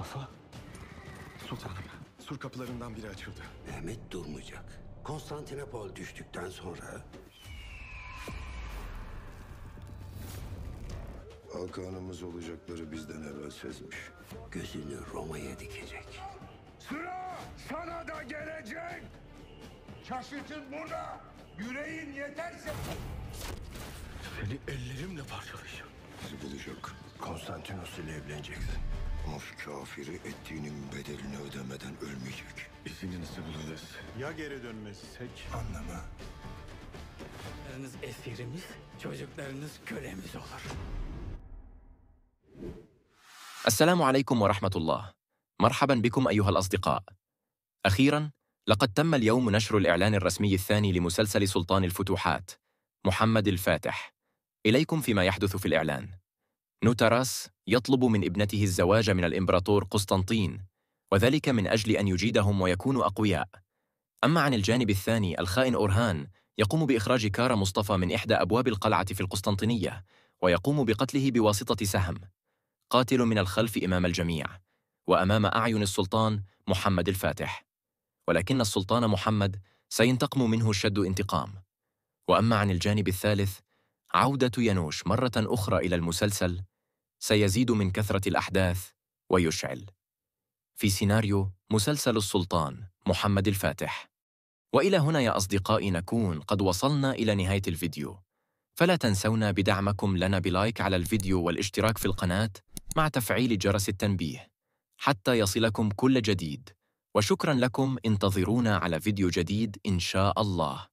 Mustafa? Sultanım, sur kapılarından biri açıldı. Mehmet durmayacak. Konstantinopol düştükten sonra... Hakan'ımız olacakları bizden evvel sezmiş. Gözünü Roma'ya dikecek. Sıra sana da gelecek! Şaşırtın burada! Yüreğin yeterse... Seni ellerimle parçalayacağım. Bizi bulacak. Konstantinos ile evleneceksin. Of kafiri ettiğinin bedelini ödemeden ölmeyecek. İzini nasıl bulacağız? Ya geri dönmezsek? Anlama. Çocuklarınız esirimiz, çocuklarınız kölemiz olur. السلام عليكم ورحمة الله. مرحبا بكم أيها الأصدقاء. أخيرا، لقد تم اليوم نشر الإعلان الرسمي الثاني لمسلسل سلطان الفتوحات، محمد الفاتح. إليكم فيما يحدث في الإعلان. نوتراس يطلب من ابنته الزواج من الإمبراطور قسطنطين وذلك من أجل أن يجيدهم ويكونوا أقوياء أما عن الجانب الثاني الخائن أورهان يقوم بإخراج كار مصطفى من إحدى أبواب القلعة في القسطنطينية ويقوم بقتله بواسطة سهم قاتل من الخلف إمام الجميع وأمام أعين السلطان محمد الفاتح ولكن السلطان محمد سينتقم منه الشد انتقام وأما عن الجانب الثالث عودة يانوش مرة أخرى إلى المسلسل سيزيد من كثرة الأحداث ويشعل. في سيناريو مسلسل السلطان محمد الفاتح. وإلى هنا يا أصدقائي نكون قد وصلنا إلى نهاية الفيديو. فلا تنسونا بدعمكم لنا بلايك على الفيديو والاشتراك في القناة مع تفعيل جرس التنبيه حتى يصلكم كل جديد. وشكرا لكم انتظرونا على فيديو جديد إن شاء الله